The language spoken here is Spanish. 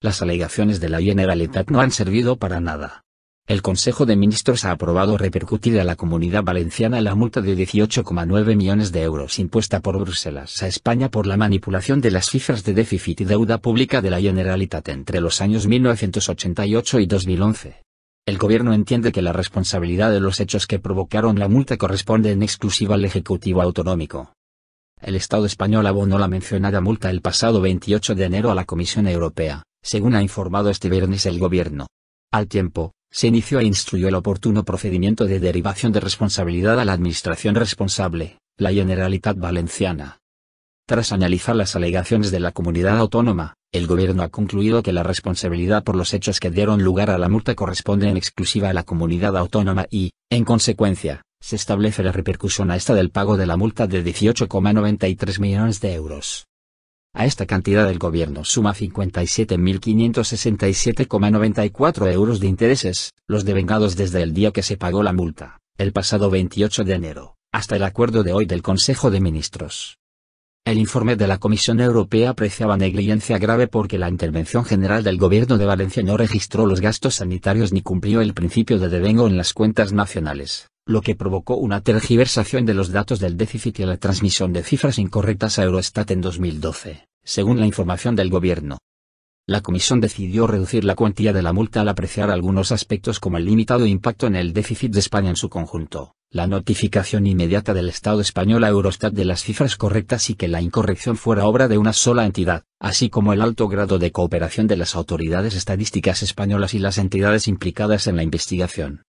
las alegaciones de la Generalitat no han servido para nada. El Consejo de Ministros ha aprobado repercutir a la comunidad valenciana la multa de 18,9 millones de euros impuesta por Bruselas a España por la manipulación de las cifras de déficit y deuda pública de la Generalitat entre los años 1988 y 2011. El gobierno entiende que la responsabilidad de los hechos que provocaron la multa corresponde en exclusiva al Ejecutivo autonómico. El Estado español abonó la mencionada multa el pasado 28 de enero a la Comisión Europea según ha informado este viernes el gobierno. Al tiempo, se inició e instruyó el oportuno procedimiento de derivación de responsabilidad a la administración responsable, la Generalitat Valenciana. Tras analizar las alegaciones de la comunidad autónoma, el gobierno ha concluido que la responsabilidad por los hechos que dieron lugar a la multa corresponde en exclusiva a la comunidad autónoma y, en consecuencia, se establece la repercusión a esta del pago de la multa de 18,93 millones de euros. A esta cantidad el gobierno suma 57.567,94 euros de intereses, los devengados desde el día que se pagó la multa, el pasado 28 de enero, hasta el acuerdo de hoy del Consejo de Ministros. El informe de la Comisión Europea apreciaba negligencia grave porque la intervención general del gobierno de Valencia no registró los gastos sanitarios ni cumplió el principio de devengo en las cuentas nacionales lo que provocó una tergiversación de los datos del déficit y la transmisión de cifras incorrectas a Eurostat en 2012, según la información del gobierno. La comisión decidió reducir la cuantía de la multa al apreciar algunos aspectos como el limitado impacto en el déficit de España en su conjunto, la notificación inmediata del Estado español a Eurostat de las cifras correctas y que la incorrección fuera obra de una sola entidad, así como el alto grado de cooperación de las autoridades estadísticas españolas y las entidades implicadas en la investigación.